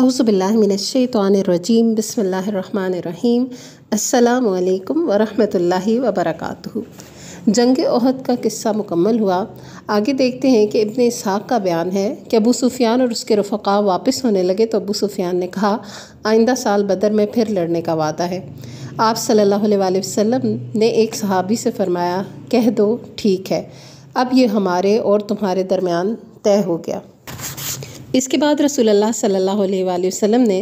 अज़बिल्लिमिनशैतरजीम बसमीम अल्लाम वरहमतुल्लाहि वबरकातुहु जंग अहद का किस्सा मुकम्मल हुआ आगे देखते हैं कि इब्ने इसहाक़ का बयान है कि अबू सुफियान और उसके रफ़ा वापस होने लगे तो अबू सुफियान ने कहा आइंदा साल बदर में फिर लड़ने का वादा है आप सल्लल्लाहु अलैहि वसल्लम ने एक सहाबी से फ़रमाया कह दो ठीक है अब ये हमारे और तुम्हारे दरमियान तय हो गया इसके बाद रसूलुल्लाह सल्लल्लाहु अलैहि वसल्लम ने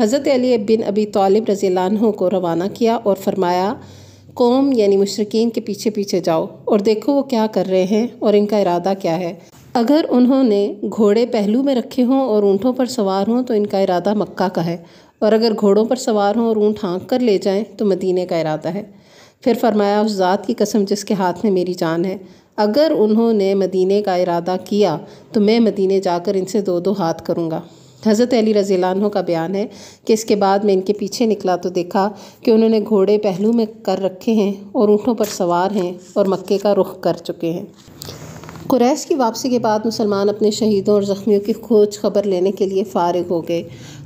हज़रत अली बिन अबी तालिब रज़ी को रवाना किया और फरमाया कौम यानी मशरकिन के पीछे पीछे जाओ और देखो वो क्या कर रहे हैं और इनका इरादा क्या है अगर उन्होंने घोड़े पहलू में रखे हों और ऊँटों पर सवार हों तो इनका इरादा मक्का का है और अगर घोड़ों पर सवार हों और ऊँट हाँक कर ले जाएँ तो मदीने का इरादा है फिर फरमाया उस ज़ात की कसम जिसके हाथ में मेरी जान है अगर उन्होंने मदीने का इरादा किया तो मैं मदीने जाकर इनसे दो दो हाथ करूँगा हज़रत अली रजीलानों का बयान है कि इसके बाद मैं इनके पीछे निकला तो देखा कि उन्होंने घोड़े पहलू में कर रखे हैं और ऊँटों पर सवार हैं और मक्के का रुख कर चुके हैं कुरैश की वापसी के बाद मुसलमान अपने शहीदों और ज़ख्मियों की खोज खबर लेने के लिए फारग हो गए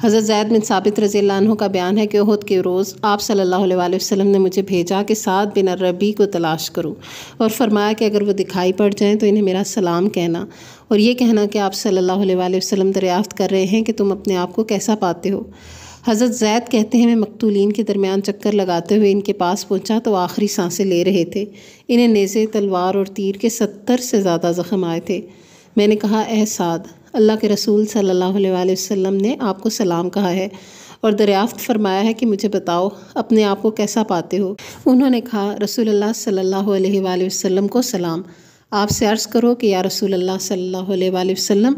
हज़रत जैद बिन साबित रज़ी का बयान है कि उहद के रोज़ आप सल्लल्लाहु अलैहि वसल्लम ने मुझे भेजा कि सात बिन रबी को तलाश करूं और फरमाया कि अगर वो दिखाई पड़ जाएँ तो इन्हें मेरा सलाम कहना और ये कहना कि आप सल्ला वसम दरियाफ्त दरियाफ़त कर रहे हैं कि तुम अपने आप को कैसा पाते हो हज़रत जैद कहते हैं मैं मकतूलिन के दरमियान चक्कर लगाते हुए इनके पास पहुंचा तो आखिरी सांसें ले रहे थे इन्हें नेज़े तलवार और तीर के सत्तर से ज़्यादा ज़ख्म आए थे मैंने कहा एहसाद अल्लाह के रसूल सल्लल्लाहु अलैहि वसल्लम ने आपको सलाम कहा है और दरियाफ्त फरमाया है कि मुझे बताओ अपने आप को कैसा पाते हो उन्होंने कहा रसूल अल्लाह सल्लल्लाहु अलैहि वसल्लम को सलाम आपसे अर्ज़ करो कि या रसूल अल्लाह सल्लल्लाहु अलैहि वसल्लम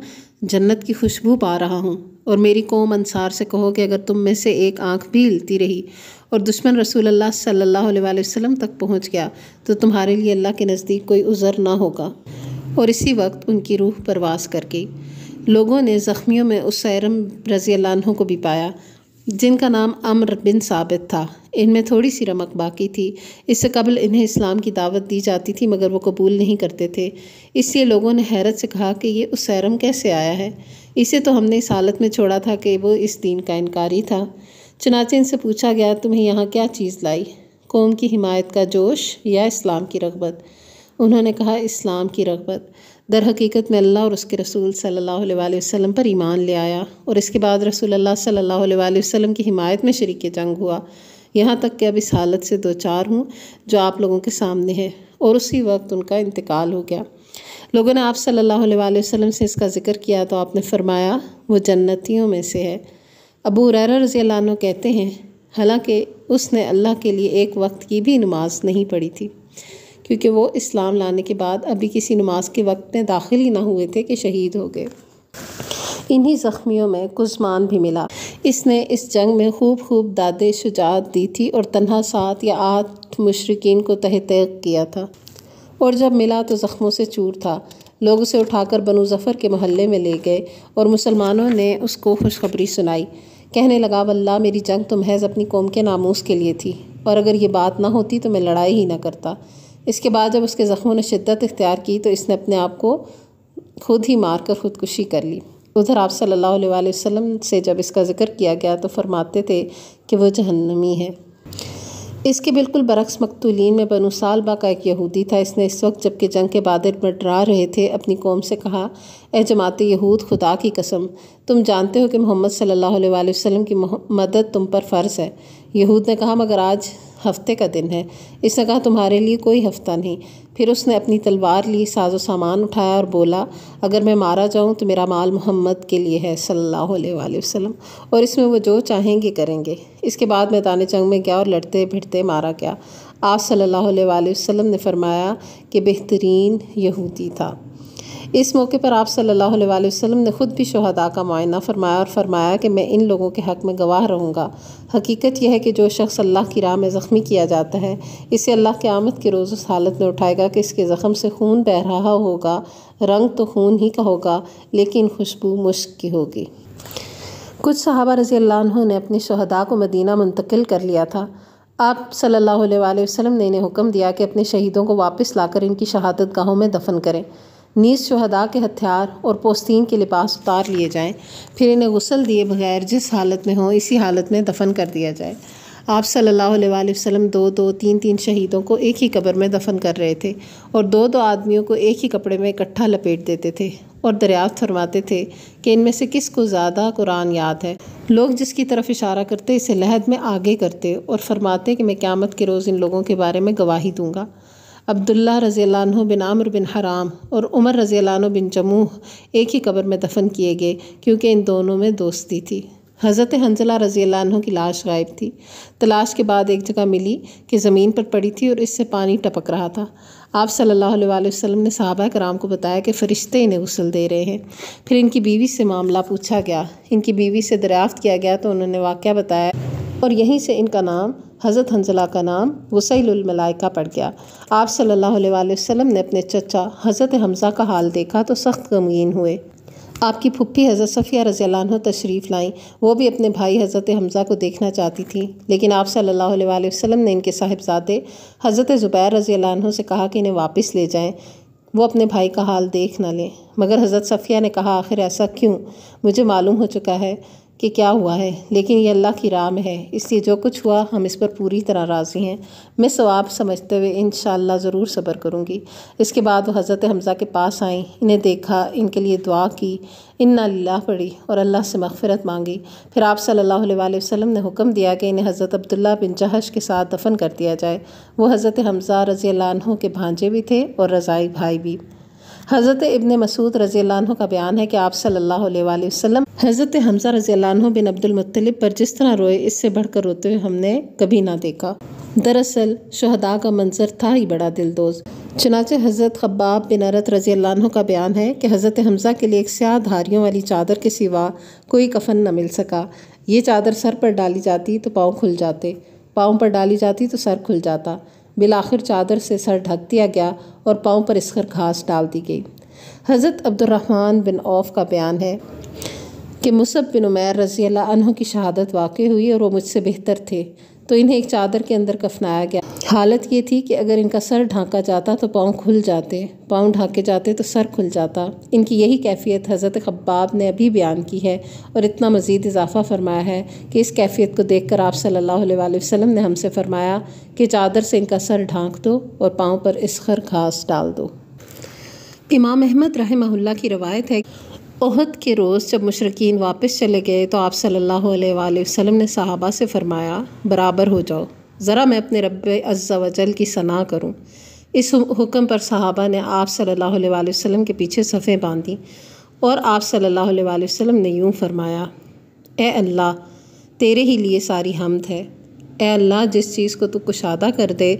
जन्नत की खुशबू पा रहा हूँ और मेरी कौम अनसार से कहो कि अगर तुम में से एक आँख भी हिलती रही और दुश्मन रसूल अल्लाह सल्लल्लाहु अलैहि वसल्लम तक पहुँच गया तो तुम्हारे लिए अल्लाह के नज़दीक कोई उज़र ना होगा और इसी वक्त उनकी रूह परवास कर गई लोगों ने ज़ख्मियों में सैरम रज़ी को भी पाया जिनका नाम अमर बिन साबित था इनमें थोड़ी सी रमक बाकी थी इससे कबल इन्हें इस्लाम की दावत दी जाती थी मगर वो कबूल नहीं करते थे इसलिए लोगों ने हैरत से कहा कि ये सैरम कैसे आया है इसे तो हमने इस हालत में छोड़ा था कि वो इस दीन का इनकारी था चनाचे इनसे पूछा गया तुम्हें यहाँ क्या चीज़ लाई कौम की हिमायत का जोश या इस्लाम की रगबत उन्होंने कहा इस्लाम की रगबत दर हकीकत में अल्लाह और उसके रसूल सल्लल्लाहु अलैहि वसल्लम पर ईमान ले आया और इसके बाद रसूल अल्लाह सल्लल्लाहु अलैहि वसल्लम की हिमायत में शरीक जंग हुआ यहाँ तक कि अब इस हालत से दो चार हूँ जो आप लोगों के सामने है और उसी वक्त उनका इंतकाल हो गया लोगों ने आप सल्लल्लाहु अलैहि वसल्लम से इसका ज़िक्र किया तो आपने फरमाया वो जन्नतियों में से है अबू हुरैरा रज़ी कहते हैं हालांकि उसने अल्लाह के लिए एक वक्त की भी नमाज नहीं पढ़ी थी क्योंकि वो इस्लाम लाने के बाद अभी किसी नमाज के वक्त में दाखिल ही ना हुए थे कि शहीद हो गए इन्हीं ज़ख्मियों में कुजमान भी मिला इसने इस जंग में खूब खूब दादे शुजात दी थी और तन्हा सात या आठ मशरकिन को तह किया था और जब मिला तो ज़ख्मों से चूर था लोग उसे उठाकर बनु जफ़र के महल्ले में ले गए और मुसलमानों ने उसको खुशखबरी सुनाई कहने लगा वल्ला मेरी जंग तो महज अपनी कौम के नामूस के लिए थी और अगर ये बात ना होती तो मैं लड़ाई ही ना करता इसके बाद जब उसके ज़ख्मों ने शिद्दत इख्तियार की तो इसने अपने आप को खुद ही मार कर खुदकुशी कर ली उधर आप सल्लल्लाहु अलैहि वसल्लम से जब इसका ज़िक्र किया गया तो फरमाते थे कि वह जहन्नमी है इसके बिल्कुल बरक्स मकतूलिन में बनु सालबा का एक यहूदी था इसने इस वक्त जबकि जंग के बादल बटरा डरा रहे थे अपनी कौम से कहा ए जमात यहूद खुदा की कसम तुम जानते हो कि मोहम्मद सल्लल्लाहु अलैहि वसल्लम की मदद तुम पर फ़र्ज़ है यहूद ने कहा मगर आज हफ्ते का दिन है इसने कहा तुम्हारे लिए कोई हफ्ता नहीं फिर उसने अपनी तलवार ली साजो सामान उठाया और बोला अगर मैं मारा जाऊँ तो मेरा माल मोहम्मद के लिए है सल्लल्लाहु अलैहि वसल्लम और इसमें वो जो चाहेंगे करेंगे इसके बाद मैदान जंग में गया और लड़ते भिड़ते मारा गया आप सल्लल्लाहु अलैहि वसल्लम ने फरमाया कि बेहतरीन यहूदी था इस मौके पर आप सल्लल्लाहु अलैहि वसल्लम ने ख़ुद भी शहदा का मुआयना फरमाया और फरमाया कि मैं इन लोगों के हक़ में गवाह रहूँगा हकीकत यह है कि जो शख्स अल्लाह की राह में ज़ख्मी किया जाता है इसे अल्लाह के आमद के रोज़ उस हालत में उठाएगा कि इसके ज़ख़म से खून बह रहा होगा रंग तो खून ही का होगा लेकिन खुशबू मुश्क की होगी कुछ सहाबा रजी अल्लाह ने अपने शहदा को मदीना मुंतकिल कर लिया था आप सल्लल्लाहु अलैहि वसल्लम ने इन्हें हुक्म दिया कि अपने शहीदों को वापस लाकर इनकी शहादत गाहों में दफन करें नीज़ शहदा के हथियार और पोस्तीन के लिबास उतार लिए जाएं फिर इन्हें गसल दिए बगैर जिस हालत में हों इसी हालत में दफन कर दिया जाए आप सल्लल्लाहु अलैहि वसल्लम दो दो तीन तीन शहीदों को एक ही कब्र में दफन कर रहे थे और दो दो आदमियों को एक ही कपड़े में इकट्ठा लपेट देते थे और दरियाफ्त फरमाते थे कि इनमें से किस को ज़्यादा कुरान याद है लोग जिसकी तरफ इशारा करते इसे लहद में आगे करते और फरमाते कि मैं क़्यामत के रोज़ इन लोगों के बारे में गवाही दूँगा अब्दुल्ला रज़ी बिन आमर बिन हराम और उमर रज़ी बिन जमूह एक ही कब्र में दफन किए गए क्योंकि इन दोनों में दोस्ती थी हज़रत हंजला रज़ी की लाश गायब थी तलाश के बाद एक जगह मिली कि ज़मीन पर पड़ी थी और इससे पानी टपक रहा था आप सल्लल्लाहु अलैहि वसल्लम ने सहाबा कराम को बताया कि फ़रिश्ते इन्हें गसल दे रहे हैं फिर इनकी बीवी से मामला पूछा गया इनकी बीवी से दरियाफ्त किया गया तो उन्होंने वाक़ बताया और यहीं से इनका नाम हज़रत हंजला का नाम वसैलमलाइका पड़ गया आप सल्लल्लाहु अलैहि वसल्लम ने अपने चचा हज़रत हमज़ा का हाल देखा तो सख्त गमगीन हुए आपकी फुप्पी हज़रत सफ़िया रज़ी तशरीफ़ लाई वो भी अपने भाई हज़रत हमज़ा को देखना चाहती थी लेकिन आप सल्लल्लाहु अलैहि वसल्लम ने इनके साहिबजादे हज़रत ज़ुबैर रज़ी से कहा कि इन्हें वापस ले जाएं वो अपने भाई का हाल देख ना लें मगर हज़रत सफ़िया ने कहा आखिर ऐसा क्यों मुझे मालूम हो चुका है कि क्या हुआ है लेकिन ये अल्लाह की राह में है इसलिए जो कुछ हुआ हम इस पर पूरी तरह राज़ी हैं मैं सवाब समझते हुए इन ज़रूर सब्र करूँगी इसके बाद वो हज़रत हमज़ा के पास आई इन्हें देखा इनके लिए दुआ की इन्ना लाला पढ़ी और अल्लाह से मगफरत मांगी फिर आप सल्लल्लाहु वसम ने हुक्म दिया कि इन्हें हज़रत अब्दुल्ला बिन जहश के साथ दफन कर दिया जाए वो हज़रत हमज़ा रज़ी के भांजे भी थे और रज़ाई भाई भी हज़रत इब्ने मसूद रज़ी का बयान है कि आप अलैहि वसल्लम हज़रत हमजा रज़ी बिन मुत्तलिब पर जिस तरह रोए इससे बढ़कर रोते हुए हमने कभी ना देखा दरअसल शहदा का मंजर था ही बड़ा दिलदोज चनाचे हज़रत खब्बाब बिन अरत रज़ी का बयान है कि हज़रत हमज़ा के लिए एक स्याह धारियों वाली चादर के सिवा कोई कफन न मिल सका ये चादर सर पर डाली जाती तो पाँव खुल जाते पाँव पर डाली जाती तो सर खुल जाता बिलाखिर चादर से सर ढक दिया गया और पाँव पर इसकर घास डाल दी गई हज़रत अब्दुलरहमान बिन औफ का बयान है कि मुसब बिन उमैर रज़ी अल्लाह की शहादत वाक़ हुई और वो मुझसे बेहतर थे तो इन्हें एक चादर के अंदर कफनाया गया हालत ये थी कि अगर इनका सर ढांका जाता तो पाँव खुल जाते पाँव ढाके जाते तो सर खुल जाता इनकी यही कैफियत हज़रत खब्बाब ने अभी बयान की है और इतना मज़ीद इजाफ़ा फरमाया है कि इस कैफियत को देख कर आप सल्ह वसम ने हमसे फ़रमाया कि चादर से इनका सर ढांक दो और पाँव पर इसखर घास डाल दो इमाम अहमद रहमहुल्ला की रवायत है ओहद के रोज़ जब मशरकिन वापस चले गए तो आप सल्लल्लाहु अलैहि वसल्लम ने सहाबा से फ़रमाया बराबर हो जाओ ज़रा मैं अपने रब अज़्ज़ा वजल की सना करूँ इस हुक्म पर सहाबा ने आप सल्लल्लाहु अलैहि वसल्लम के पीछे सफ़े बांधी और आप सल्लल्लाहु अलैहि वसल्लम ने यूँ फरमाया ए अल्लाह तेरे ही लिए सारी हमद है ए अल्लाह जिस चीज़ को तू कुशादा कर दे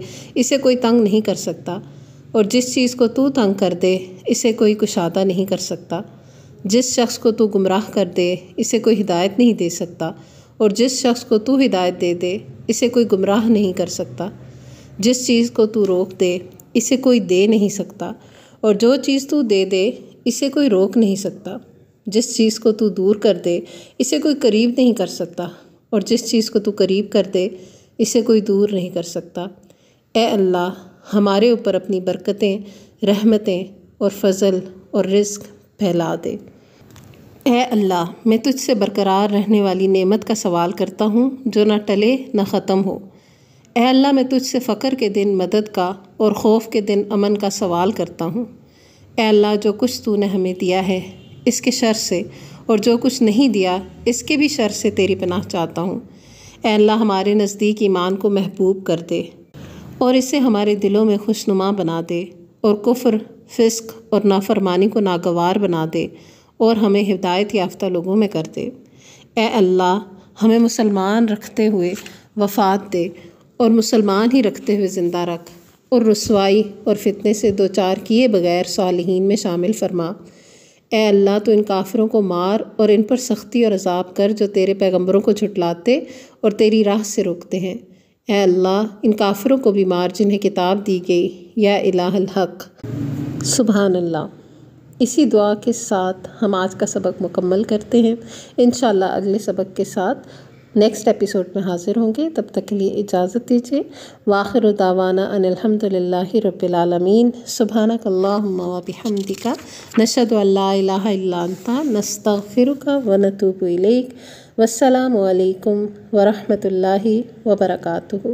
इसे कोई तंग नहीं कर सकता और जिस चीज़ को तू तंग कर दे इसे कोई कुशादा नहीं कर सकता जिस शख्स को तू गुमराह कर दे इसे कोई हिदायत नहीं दे सकता और जिस शख्स को तू हिदायत दे दे इसे कोई गुमराह नहीं कर सकता जिस चीज़ को तू रोक दे इसे कोई दे नहीं सकता और जो चीज़ तू दे दे इसे कोई रोक नहीं सकता जिस चीज़ को तू दूर कर दे इसे कोई करीब नहीं कर सकता और जिस चीज़ को तू करीब कर दे इसे कोई दूर नहीं कर सकता ए अल्लाह हमारे ऊपर अपनी बरकतें रहमतें और फजल और रिस्क फैला दे ए अल्लाह मैं तुझसे बरकरार रहने वाली नेमत का सवाल करता हूँ जो ना टले ना ख़त्म हो ए अल्लाह मैं तुझसे फ़कर के दिन मदद का और खौफ के दिन अमन का सवाल करता हूँ ए अल्लाह जो कुछ तूने हमें दिया है इसके शर से और जो कुछ नहीं दिया इसके भी शर से तेरी पनाह चाहता हूँ ए अल्लाह हमारे नज़दीक ईमान को महबूब कर दे और इसे हमारे दिलों में खुशनुमा बना दे और कुफ्र फिस्क और नाफरमानी को नागवार बना दे और हमें हिदायत याफ्ता लोगों में कर दे ए अल्लाह हमें मुसलमान रखते हुए वफात दे और मुसलमान ही रखते हुए ज़िंदा रख और रसवाई और फितने से दो चार किए बगैर सालहीन में शामिल फरमा ए अल्लाह तो इन काफ़रों को मार और इन पर सख्ती और अजाब कर जो तेरे पैगंबरों को झुटलाते और तेरी राह से रोकते हैं ए अल्लाह इन काफ़रों को भी मार जिन्हें किताब दी गई या इलाहल हक इसी दुआ के साथ हम आज का सबक मुकम्मल करते हैं इन अगले सबक के साथ नेक्स्ट एपिसोड में हाज़िर होंगे तब तक के लिए इजाज़त दीजिए वाखिर दावाना अनिलहमदल रबालमीन सुबहानकल्लाबिहमदिका नशदल्ला अल्लाता नस्ता वन वनतूब वसलम वरहमल वबरकू